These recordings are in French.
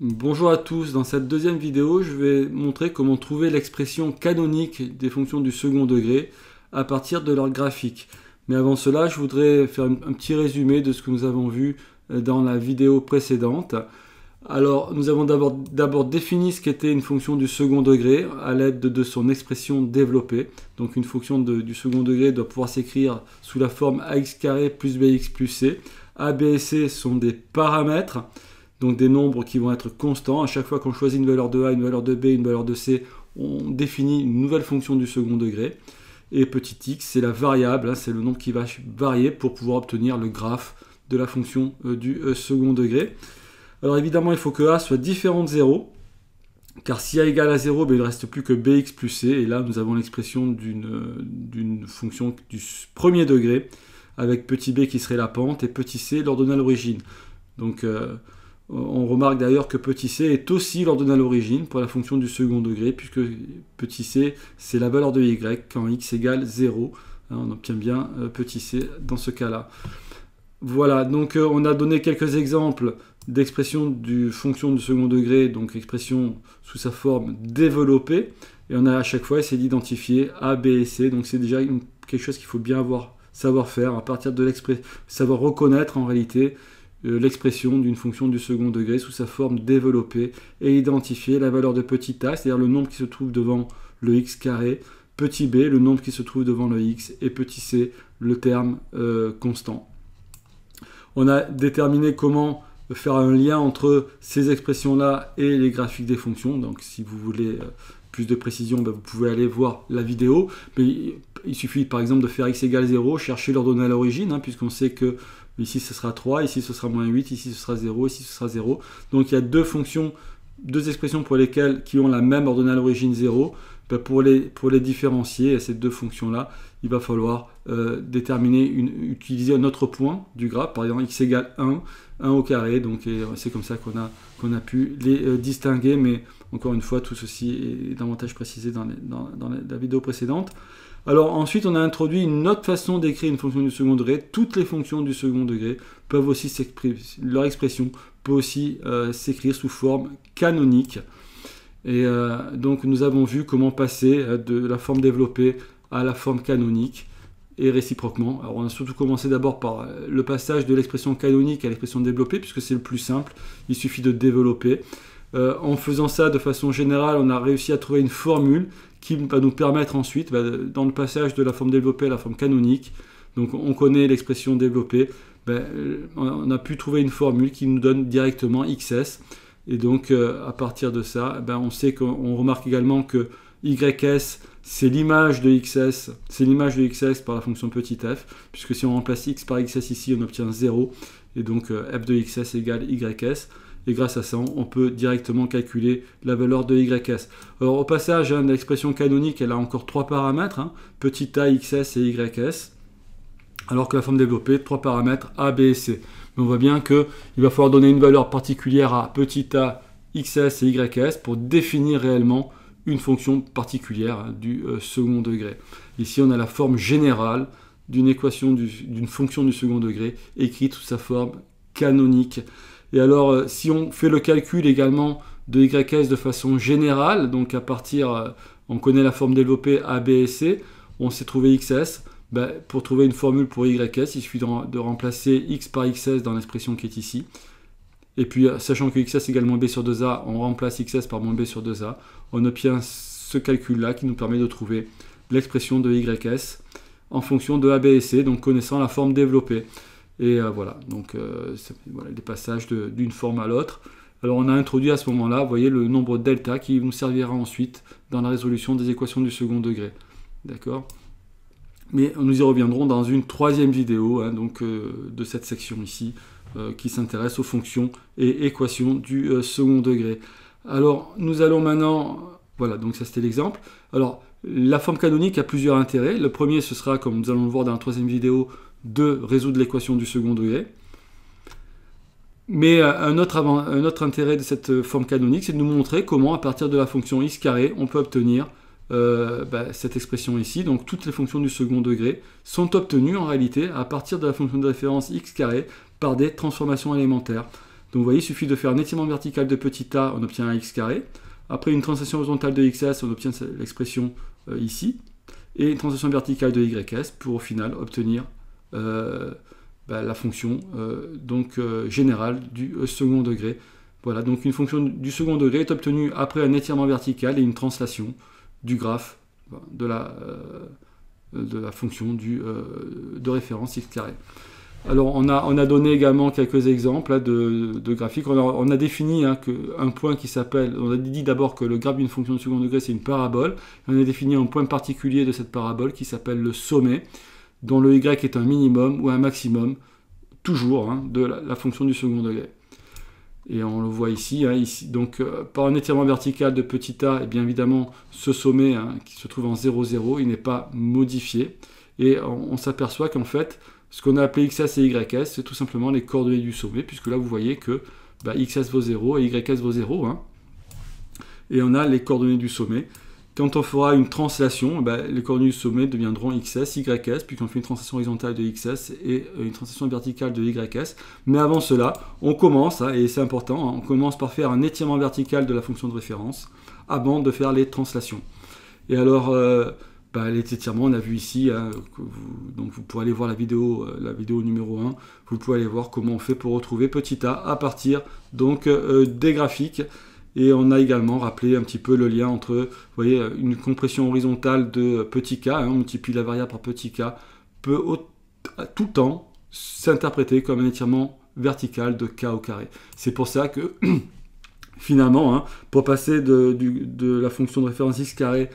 Bonjour à tous, dans cette deuxième vidéo je vais montrer comment trouver l'expression canonique des fonctions du second degré à partir de leur graphique. Mais avant cela je voudrais faire un petit résumé de ce que nous avons vu euh, dans la vidéo précédente. Alors nous avons d'abord défini ce qu'était une fonction du second degré à l'aide de, son expression développée. Donc une fonction du second degré doit pouvoir s'écrire sous la forme ax plus bx plus c. A, B et C sont des paramètres donc des nombres qui vont être constants. À chaque fois qu'on choisit une valeur de a, une valeur de b, une valeur de c, on définit une nouvelle fonction du second degré. Et petit x, c'est la variable, hein, c'est le nombre qui va varier pour pouvoir obtenir le graphe de la fonction euh, du euh, second degré. Alors évidemment, il faut que a soit différent de 0, car si a égale à 0, ben, il ne reste plus que bx plus c, et là nous avons l'expression d'une euh, fonction du premier degré, avec petit b qui serait la pente et petit c l'ordonnée à l'origine. Donc euh, on remarque d'ailleurs que petit c est aussi l'ordonnée à l'origine pour la fonction du second degré, puisque petit c, c'est la valeur de y quand x égale 0. Hein, on obtient bien euh, petit c dans ce cas-là. Voilà, donc euh, on a donné quelques exemples d'expression du fonction du second degré, donc expression sous sa forme développée. Et on a à chaque fois essayé d'identifier A, B et C. Donc c'est déjà quelque chose qu'il faut bien avoir, savoir faire, à partir de l'expression, savoir reconnaître en réalité euh, l'expression d'une fonction du second degré sous sa forme développée et identifier la valeur de petit a, c'est-à-dire le nombre qui se trouve devant le x carré, petit b, le nombre qui se trouve devant le x, et petit c, le terme euh, constant. On a déterminé comment faire un lien entre ces expressions-là et les graphiques des fonctions. Donc si vous voulez euh, plus de précision, ben, vous pouvez aller voir la vidéo. Mais il suffit par exemple de faire x égale 0, chercher l'ordonnée à l'origine, hein, puisqu'on sait que Ici, ce sera 3, ici, ce sera moins 8, ici, ce sera 0, ici, ce sera 0. Donc, il y a deux fonctions, deux expressions pour lesquelles, qui ont la même ordonnée à l'origine 0. Ben, pour, les, pour les différencier, ces deux fonctions-là, il va falloir euh, déterminer, utiliser un autre point du graphe, par exemple x égale 1, 1 au carré, donc c'est comme ça qu'on a, qu'on a pu les euh, distinguer, mais encore une fois, tout ceci est davantage précisé dans la vidéo précédente. Alors ensuite, on a introduit une autre façon d'écrire une fonction du second degré. Toutes les fonctions du second degré peuvent aussi s'exprimer, leur expression peut aussi euh, s'écrire sous forme canonique. Et euh, donc nous avons vu comment passer euh, de la forme développée à la forme canonique et réciproquement. Alors on a surtout commencé d'abord par le passage de l'expression canonique à l'expression développée puisque c'est le plus simple, il suffit de développer. en faisant ça de façon générale, on a réussi à trouver une formule qui va nous permettre ensuite, bah, dans le passage de la forme développée à la forme canonique, donc on connaît l'expression développée, bah, euh, on a pu trouver une formule qui nous donne directement XS. Et donc euh, à partir de ça, bah, on sait qu'on remarque également que YS, c'est l'image de XS, c'est l'image de XS par la fonction petit f, puisque si on remplace X par XS ici, on obtient 0, et donc euh, F de XS égale YS. Et grâce à ça, on peut directement calculer la valeur de YS. Alors au passage, hein, l'expression canonique, elle a encore trois paramètres, hein. petit a, xs et YS. Alors que la forme développée, trois paramètres a, b et c. Mais on voit bien qu'il va falloir donner une valeur particulière à petit a, xs et YS pour définir réellement une fonction particulière hein, du euh, second degré. Ici, on a la forme générale d'une équation d'une fonction du second degré écrite sous sa forme canonique. Et alors, euh, si on fait le calcul également de YS de façon générale, donc à partir, euh, on connaît la forme développée A, B et C, on s'est trouvé XS. Ben, pour trouver une formule pour YS, il suffit de remplacer X par XS dans l'expression qui est ici. Et puis, euh, sachant que XS égale moins B sur 2A, on remplace XS par moins B sur 2A. On obtient ce calcul-là qui nous permet de trouver l'expression de YS en fonction de A, B et C, donc connaissant la forme développée. Et euh, voilà, donc euh, des passages d'une forme à l'autre. Alors on a introduit à ce moment-là, vous voyez, le nombre delta qui nous servira ensuite dans la résolution des équations du second degré. D'accord Mais nous y reviendrons dans une troisième vidéo hein, donc, euh, de cette section ici, qui s'intéresse aux fonctions et équations du second degré. Alors nous allons maintenant... Voilà, donc ça c'était l'exemple. Alors la forme canonique a plusieurs intérêts. Le premier, ce sera, comme nous allons le voir dans la troisième vidéo, de résoudre l'équation du second degré. Mais euh, un autre, autre, intérêt de cette euh, forme canonique, c'est de nous montrer comment, à partir de la fonction x carré, on peut obtenir euh, bah, cette expression ici. Donc toutes les fonctions du second degré sont obtenues en réalité à partir de la fonction de référence x carré par des transformations élémentaires. Donc vous voyez, il suffit de faire un étirement vertical de petit a, on obtient un x carré. Après une transition horizontale de xs, on obtient l'expression ici. Et une transition verticale de ys pour au final obtenir euh, bah, la fonction euh, donc, euh, générale du second degré. Voilà, donc une fonction du second degré est obtenue après un étirement vertical et une translation du graphe bah, de la, fonction du, de référence x carré. Alors on a, on a, donné également quelques exemples hein, de, graphiques. On a, défini hein, un point qui s'appelle, on a dit d'abord que le graphe d'une fonction de second degré c'est une parabole. on a défini un point particulier de cette parabole qui s'appelle le sommet dont le y est un minimum ou un maximum, toujours, hein, de la, fonction du second degré. Et on le voit ici, hein, donc euh, par un étirement vertical de petit a, et eh bien évidemment ce sommet hein, qui se trouve en 0,0 il n'est pas modifié. Et on, s'aperçoit qu'en fait, ce qu'on a appelé XS et YS, c'est tout simplement les coordonnées du sommet, puisque là vous voyez que bah, XS vaut 0 et YS vaut 0. Et on a les coordonnées du sommet. Quand on fera une translation, eh ben, les coordonnées du sommet deviendront XS, YS, puis fait une translation horizontale de XS et euh, une translation verticale de YS. Mais avant cela, on commence, hein, et c'est important, hein, on commence par faire un étirement vertical de la fonction de référence avant de faire les translations. Et alors, euh, bah, les étirements, on a vu ici, hein, vous, donc vous pourrez aller voir la vidéo, euh, la vidéo numéro 1, vous pouvez aller voir comment on fait pour retrouver petit a à partir donc, des graphiques. Et on a également rappelé un petit peu le lien entre vous voyez, une compression horizontale de petit k, hein, on multiplie la variable par petit k, peut tout le temps s'interpréter comme un étirement vertical de k au carré. C'est pour ça que finalement, hein, pour passer de, la fonction de référence x carré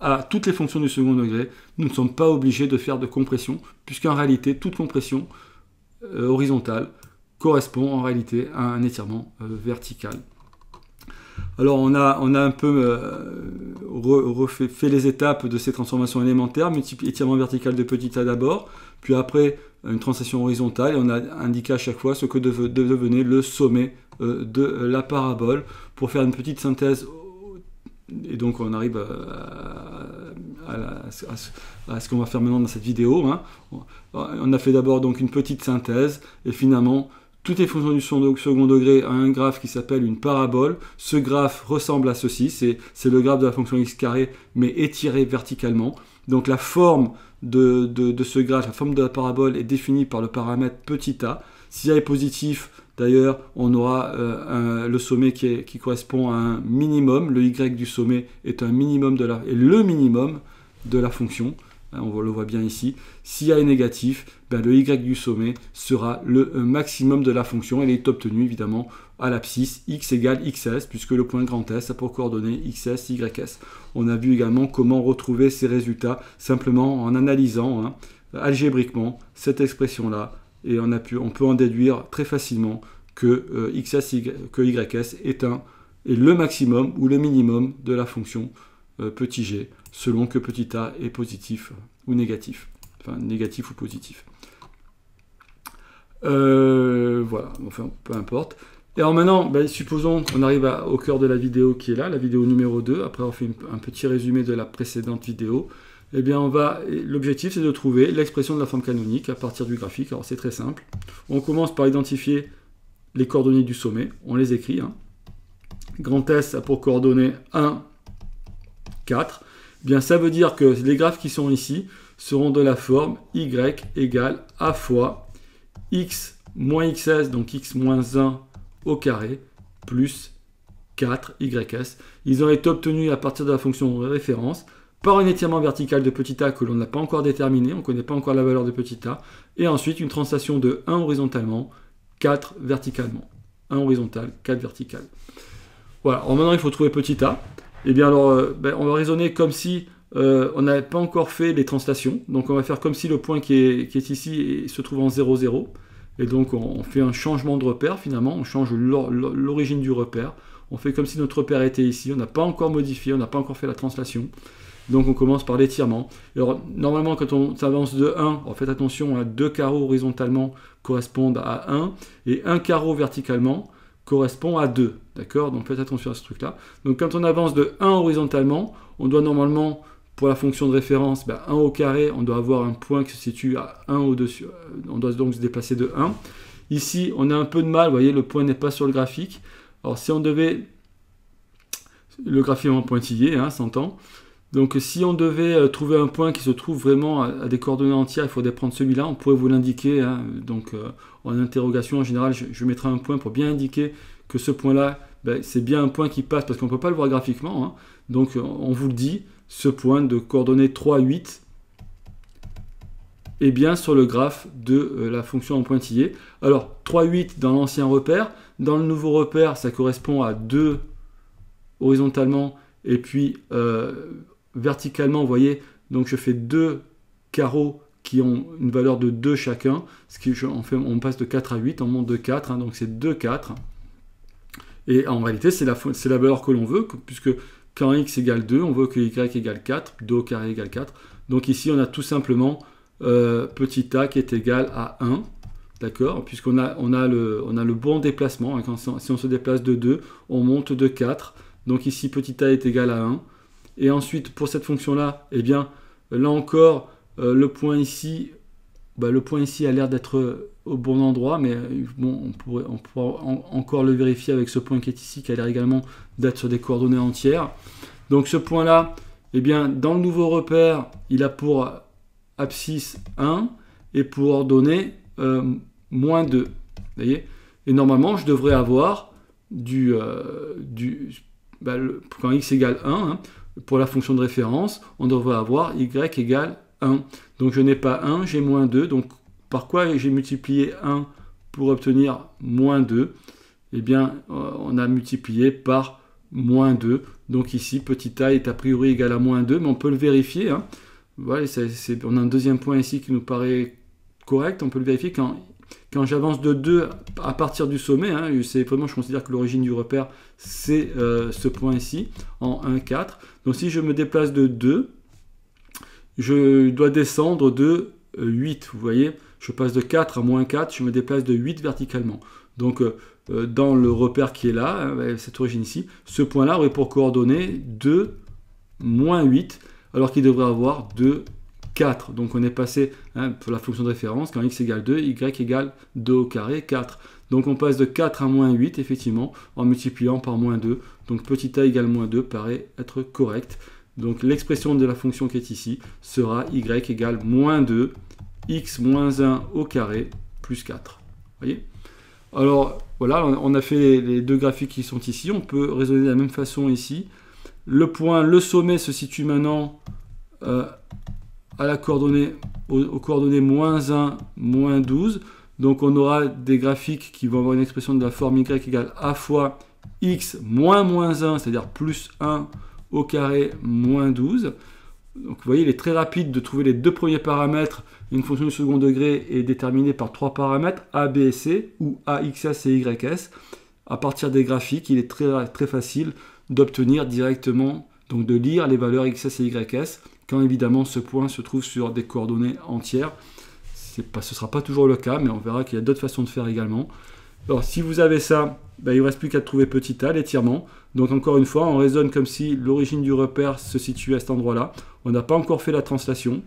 à toutes les fonctions du second degré, nous ne sommes pas obligés de faire de compression, puisqu'en réalité, toute compression euh, horizontale correspond en réalité à un étirement euh, vertical. Alors on a, un peu euh, refait, fait les étapes de ces transformations élémentaires, étirement vertical de petit à d'abord, puis après une transition horizontale, et on a indiqué à chaque fois ce que devenait le sommet euh, de la parabole pour faire une petite synthèse. Et donc on arrive à, ce qu'on va faire maintenant dans cette vidéo. Hein. On a fait d'abord donc une petite synthèse et finalement toutes les fonctions du second degré ont un graphe qui s'appelle une parabole. Ce graphe ressemble à ceci, c'est le graphe de la fonction x carré, mais étiré verticalement. Donc la forme de, ce graphe, la forme de la parabole est définie par le paramètre petit a. Si a est positif, d'ailleurs, on aura euh, le sommet qui, qui, correspond à un minimum. Le y du sommet est un minimum de la, est le minimum de la fonction. Hein, on le voit bien ici, si A est négatif, ben, le y du sommet sera le euh, maximum de la fonction. Elle est obtenue évidemment à l'abscisse x égale xs, puisque le point grand S a pour coordonnées xs, ys. On a vu également comment retrouver ces résultats simplement en analysant hein, algébriquement cette expression-là, et on, peut en déduire très facilement que, euh, xs, que ys est, est le maximum ou le minimum de la fonction euh, petit g, selon que petit a est positif ou négatif. Enfin, négatif ou positif. Euh, voilà, enfin, peu importe. Et alors maintenant, ben, supposons qu'on arrive au cœur de la vidéo qui est là, la vidéo numéro 2, après on fait un petit résumé de la précédente vidéo. Eh bien, on va. L'objectif, c'est de trouver l'expression de la forme canonique à partir du graphique. Alors, c'est très simple. On commence par identifier les coordonnées du sommet. On les écrit. Hein. Grand S a pour coordonnées 1, eh bien ça veut dire que les graphes qui sont ici seront de la forme y égale à fois x moins xs, donc x moins 1 au carré, plus 4 ys. Ils ont été obtenus à partir de la fonction référence par un étirement vertical de petit a que l'on n'a pas encore déterminé, on ne connaît pas encore la valeur de petit a, et ensuite une translation de 1 horizontalement, 4 verticalement. 1 horizontal, 4 vertical. Voilà, alors maintenant il faut trouver petit a et eh bien alors, euh, ben, on va raisonner comme si euh, on n'avait pas encore fait les translations. Donc on va faire comme si le point qui est, ici se trouve en 0, 0. Et donc on, fait un changement de repère finalement, on change l'origine du repère. On fait comme si notre repère était ici, on n'a pas encore modifié, on n'a pas encore fait la translation. Donc on commence par l'étirement. Alors normalement quand on s'avance de 1, faites attention, à hein, deux carreaux horizontalement correspondent à 1 et un carreau verticalement correspond à 2. D'accord Donc faites attention à ce truc-là. Donc quand on avance de 1 horizontalement, on doit normalement, pour la fonction de référence, 1 ben, au carré, on doit avoir un point qui se situe à 1 au-dessus. Euh, on doit donc se déplacer de 1. Ici, on a un peu de mal, vous voyez, le point n'est pas sur le graphique. Alors si on devait... Le graphique en pointillé, hein, s'entend. Donc si on devait euh, trouver un point qui se trouve vraiment à, des coordonnées entières, il faudrait prendre celui-là, on pourrait vous l'indiquer. Hein. Donc euh, en interrogation, en général, je, mettrai un point pour bien indiquer que ce point-là ben, c'est bien un point qui passe parce qu'on ne peut pas le voir graphiquement. Hein. Donc euh, on vous le dit, ce point de coordonnées 3, 8 est bien sur le graphe de euh, la fonction en pointillé. Alors 3, 8 dans l'ancien repère, dans le nouveau repère ça correspond à 2 horizontalement et puis euh, verticalement vous voyez donc je fais 2 carreaux qui ont une valeur de 2 chacun, ce qui on, fait, on passe de 4 à 8, on monte de 4, hein. donc c'est 2, 4. Et en réalité, c'est la, la valeur que l'on veut, puisque quand x égale 2, on veut que y égale 4, 2 au carré égale 4. Donc ici, on a tout simplement euh, petit a qui est égal à 1, d'accord Puisqu'on a, on a, le, a le bon déplacement. Hein, si on se déplace de 2, on monte de 4. Donc ici, petit a est égal à 1. Et ensuite, pour cette fonction-là, eh bien, là encore, euh, le point ici, bah, le point ici a l'air d'être euh, au bon endroit, mais euh, on, pourrait, pourra encore le vérifier avec ce point qui est ici, qui a l'air également d'être sur des coordonnées entières. Donc ce point-là, eh bien, dans le nouveau repère, il a pour euh, abscisse 1 et pour ordonnée moins 2. et normalement, je devrais avoir du, du bah, quand x égale 1, hein, pour la fonction de référence, on devrait avoir y égale donc je n'ai pas 1, j'ai moins 2. Donc par quoi j'ai multiplié 1 pour obtenir moins 2 Eh bien, euh, on a multiplié par moins 2. Donc ici, petit a est a priori égal à moins 2, mais on peut le vérifier. Hein. on a un deuxième point ici qui nous paraît correct. On peut le vérifier quand, quand j'avance de 2 à partir du sommet. Hein. c'est vraiment, je considère que l'origine du repère, c'est euh, ce point ici, en 1, 4. Donc si je me déplace de 2, je dois descendre de 8, euh, vous voyez, je passe de 4 à moins 4, je me déplace de 8 verticalement. Donc euh, euh, dans le repère qui est là, hein, cette origine ici, ce point-là aurait pour coordonnées 2, moins 8, alors qu'il devrait avoir 2, 4. Donc on est passé, hein, pour la fonction de référence, quand x égale 2, y égale 2 au carré, 4. Donc on passe de 4 à moins 8, effectivement, en multipliant par moins 2. Donc petit a égale moins 2 paraît être correct. Donc l'expression de la fonction qui est ici sera y égale moins 2, x moins 1 au carré plus 4. voyez Alors voilà, on a fait les deux graphiques qui sont ici. On peut raisonner de la même façon ici. Le point, le sommet se situe maintenant euh, à la coordonnée, aux, coordonnées moins 1, moins 12. Donc on aura des graphiques qui vont avoir une expression de la forme y égale a fois x moins moins 1, c'est-à-dire plus 1 au carré moins 12. Donc vous voyez, il est très rapide de trouver les deux premiers paramètres. Une fonction du second degré est déterminée par trois paramètres, A, B et C, ou A, X, et Y, S. À partir des graphiques, il est très, très facile d'obtenir directement, donc de lire les valeurs X, S et Y, S, quand évidemment ce point se trouve sur des coordonnées entières. ce ne sera pas toujours le cas, mais on verra qu'il y a d'autres façons de faire également. Alors si vous avez ça, ben, il ne reste plus qu'à trouver petit a, l'étirement. Donc encore une fois, on raisonne comme si l'origine du repère se situait à cet endroit-là. On n'a pas encore fait la translation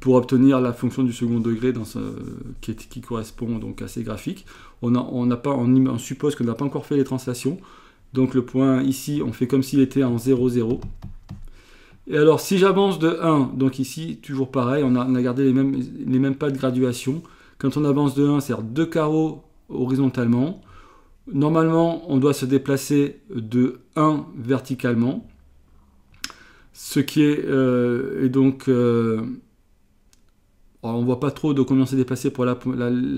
pour obtenir la fonction du second degré qui, correspond donc à ces graphiques. On, pas, suppose qu'on n'a pas encore fait les translations. Donc le point ici, on fait comme s'il était en 0, 0. Et alors si j'avance de 1, donc ici toujours pareil, on a, gardé les mêmes, les mêmes pas de graduation. Quand on avance de 1, c'est-à-dire 2 carreaux horizontalement. Normalement, on doit se déplacer de 1 verticalement, ce qui est, euh, donc, euh, on ne voit pas trop de combien on s'est déplacé pour la,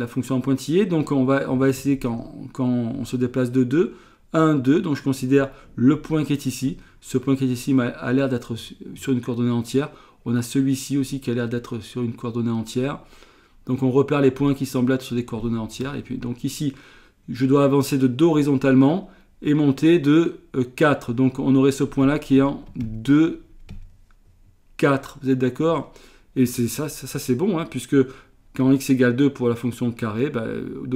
fonction en pointillé, donc on va, essayer quand, quand on se déplace de 2, 1, 2, donc je considère le point qui est ici, ce point qui est ici a l'air d'être sur une coordonnée entière, on a celui-ci aussi qui a l'air d'être sur une coordonnée entière, donc on repère les points qui semblent être sur des coordonnées entières. Et puis donc ici, je dois avancer de 2 horizontalement et monter de 4. Euh, donc on aurait ce point-là qui est en 2, 4. Vous êtes d'accord Et ça, c'est bon, hein, puisque quand x égale 2 pour la fonction carré, 2 bah,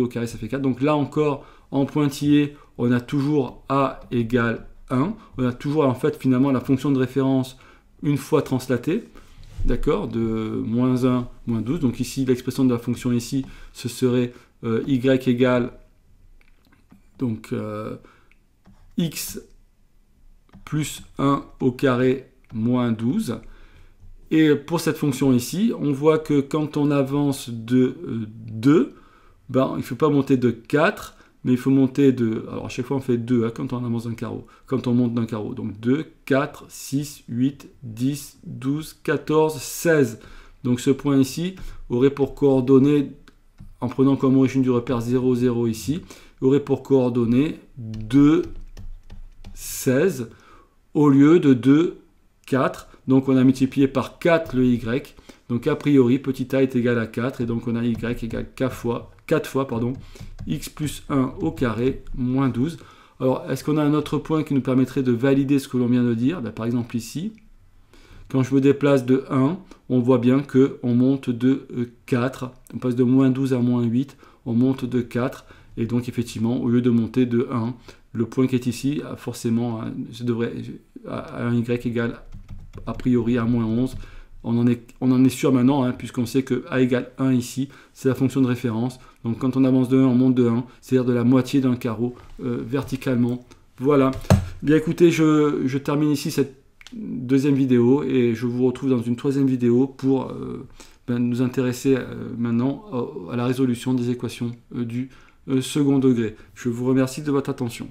au carré ça fait 4. Donc là encore, en pointillé, on a toujours a égale 1. On a toujours en fait finalement la fonction de référence une fois translatée d'accord, de moins 1, moins 12. Donc ici, l'expression de la fonction ici, ce serait euh, y égale donc euh, x plus 1 au carré moins 12. Et pour cette fonction ici, on voit que quand on avance de 2, euh, ben, il ne faut pas monter de 4, mais il faut monter de... Alors à chaque fois on fait 2 hein, quand on avance d'un carreau, quand on monte d'un carreau. Donc 2, 4, 6, 8, 10, 12, 14, 16. Donc ce point ici aurait pour coordonnée, en prenant comme origine du repère 0, 0 ici, aurait pour coordonnée 2, 16 au lieu de 2, 4. Donc on a multiplié par 4 le y. Donc a priori, petit a est égal à 4 et donc on a y égale k fois 4 fois, pardon, x plus 1 au carré moins 12. Alors, est-ce qu'on a un autre point qui nous permettrait de valider ce que l'on vient de dire ben, Par exemple ici, quand je me déplace de 1, on voit bien qu'on monte de 4. Euh, on passe de moins 12 à moins 8, on monte de 4. Et donc, effectivement, au lieu de monter de 1, le point qui est ici, forcément, je à y égale a priori à moins 11 on en, est, sûr maintenant, hein, puisqu'on sait que A égale 1 ici, c'est la fonction de référence. Donc quand on avance de 1, on monte de 1, c'est-à-dire de la moitié d'un carreau euh, verticalement. Voilà. Bien écoutez, je, termine ici cette deuxième vidéo et je vous retrouve dans une troisième vidéo pour euh, ben, nous intéresser euh, maintenant à, la résolution des équations du second degré. Je vous remercie de votre attention.